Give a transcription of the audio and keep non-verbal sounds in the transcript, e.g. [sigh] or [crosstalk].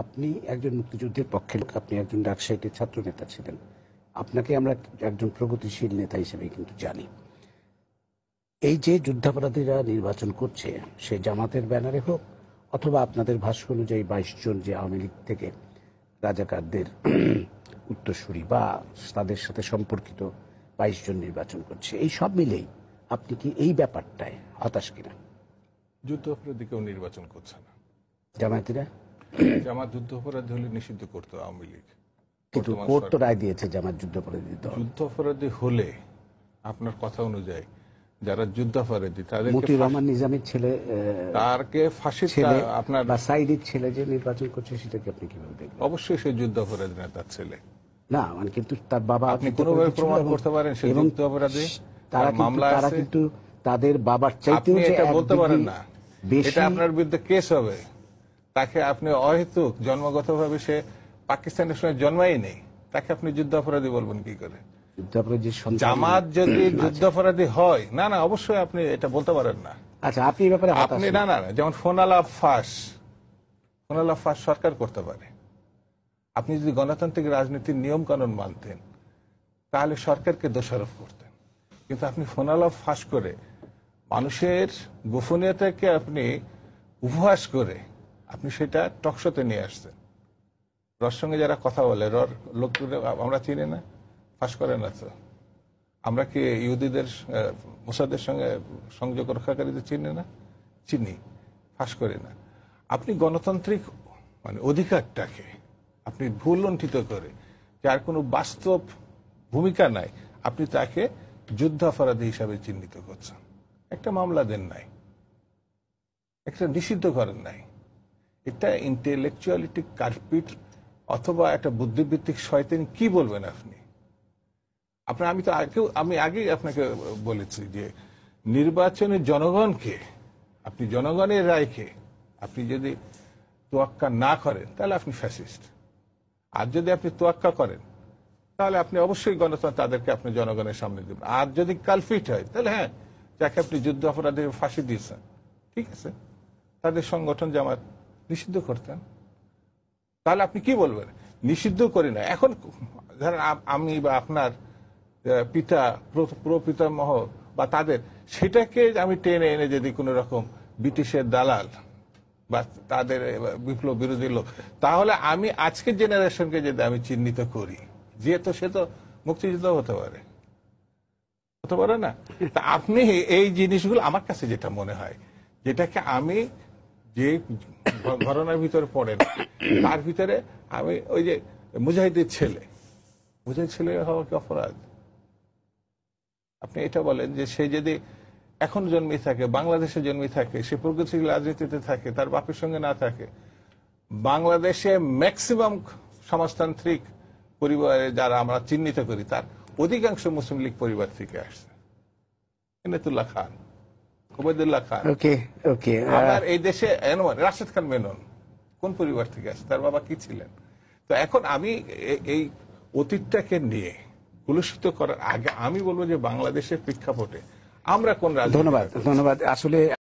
আপনি একজন মুক্তিযুদ্ধের পক্ষে আপনি একজন ডাকসাইটের ছাত্র নেতা ছিলেন আপনাকে আমরা একজন প্রগতিশীল নেতা হিসেবে কিন্তু জানি এই যে যুদ্ধাপরাধীরা নির্বাচন করছে সে জামাতের ব্যানারে হোক অথবা আপনাদের ভাষ্য অনুযায়ী বাইশ জন যে আওয়ামী লীগ থেকে রাজাকারদের [clears throat] উত্তরসূরি বা তাদের সাথে সম্পর্কিত বাইশ জন নির্বাচন করছে এই সব মিলেই আপনি কি এই ব্যাপারটায় হতাশ কিনা যুদ্ধাপরাধী কেউ নির্বাচন করছে না জামায়াতিরা জামাত যুদ্ধ অপরাধী হলে নিষিদ্ধ করতো আওয়ামী লীগ কিন্তু কোর্ট তো রায় দিয়েছে জামাত যুদ্ধ অপরাধী যুদ্ধ অপরাধী হলে আপনার কথা অনুযায়ী যারা তাদের রহমান নিজামের ছেলে তারকে ফাঁসি ছেলে আপনার বা ছেলে যে নির্বাচন করছে সেটাকে আপনি কিভাবে দেখবেন অবশ্যই সে যুদ্ধাপরাধী না তার ছেলে না মানে কিন্তু তার বাবা আপনি কোনোভাবে প্রমাণ করতে পারেন সে তারা মামলা তারা কিন্তু তাদের বাবার চাইতেও যে বলতে পারেন না এটা আপনার বিরুদ্ধে কেস হবে তাকে আপনি অহেতুক জন্মগতভাবে সে পাকিস্তানের সঙ্গে জন্মাই নেই তাকে আপনি যুদ্ধাপরাধী বলবেন কি করে জামাত যদি আচ্ছা। যুদ্ধ অপরাধী হয় না না অবশ্যই আপনি এটা বলতে পারেন না আচ্ছা আপনি ব্যাপারে আপনি না না যেমন ফোনালা ফাঁস ফোনালা ফাঁস সরকার করতে পারে আপনি যদি গণতান্ত্রিক রাজনীতির নিয়ম কানুন মানতেন তাহলে সরকারকে দোষারোপ করতেন কিন্তু আপনি ফোনালা ফাঁস করে মানুষের গোপনীয়তাকে আপনি উপহাস করে আপনি সেটা টকশোতে নিয়ে আসছেন রর সঙ্গে যারা কথা বলে রর লোক আমরা চিনি না ফাঁস করে না তো আমরা কি ইহুদিদের মোসাদের সঙ্গে সংযোগ রক্ষাকারীদের চিনি না চিনি ফাঁস করি না আপনি গণতান্ত্রিক মানে অধিকারটাকে আপনি ভুল লণ্ঠিত করে যার কোনো বাস্তব ভূমিকা নাই আপনি তাকে যুদ্ধাপরাধী হিসাবে চিহ্নিত করছেন একটা মামলা দেন নাই একটা নিষিদ্ধ করেন নাই এটা ইন্টেলেকচুয়ালিটি কার্পিট অথবা একটা বুদ্ধিভিত্তিক শয়তেন কি বলবেন আপনি আপনার আমি তো আগেও আমি আগেই আপনাকে বলেছি যে নির্বাচনে জনগণকে আপনি জনগণের রায়কে আপনি যদি তোয়াক্কা না করেন তাহলে আপনি ফ্যাসিস্ট আর যদি আপনি তোয়াক্কা করেন তাহলে আপনি অবশ্যই গণতন্ত্র তাদেরকে আপনি জনগণের সামনে দেবেন আর যদি কালফিট হয় তাহলে হ্যাঁ যাকে আপনি যুদ্ধ অপরাধীকে ফাঁসি দিয়েছেন ঠিক আছে তাদের সংগঠন জামাত নিষিদ্ধ করতেন তাহলে আপনি কি বলবেন নিষিদ্ধ করি না এখন ধরেন আমি বা আপনার পিতা প্রপিতামহ বা তাদের সেটাকে আমি টেনে এনে যদি কোনো রকম ব্রিটিশের দালাল বা তাদের বিপ্লব বিরোধী লোক তাহলে আমি আজকের জেনারেশনকে যদি আমি চিহ্নিত করি যেহেতু সে তো মুক্তিযুদ্ধ হতে পারে হতে পারে না তা আপনি এই জিনিসগুলো আমার কাছে যেটা মনে হয় যেটাকে আমি যে ঘটনার ভিতরে পড়ে না তার ভিতরে আমি ওই যে মুজাহিদের ছেলে মুজাহিদ ছেলে হওয়া কি অপরাধ আপনি এটা বলেন যে সে যদি এখন জন্মে থাকে বাংলাদেশে জন্মে থাকে সে প্রগতিশীল রাজনীতিতে থাকে তার বাপের সঙ্গে না থাকে বাংলাদেশে ম্যাক্সিমাম সমাজতান্ত্রিক পরিবারে যারা আমরা চিহ্নিত করি তার অধিকাংশ মুসলিম লীগ পরিবার থেকে আসছে ইনাতুল্লাহ খান ওবায়দুল্লাহ খান ওকে ওকে আমার এই দেশে রাশেদ খান মেনন কোন পরিবার থেকে আছে তার বাবা কি ছিলেন তো এখন আমি এই অতীতটাকে নিয়ে কলুষিত করার আগে আমি বলবো যে বাংলাদেশের প্রেক্ষাপটে আমরা কোন ধন্যবাদ ধন্যবাদ আসলে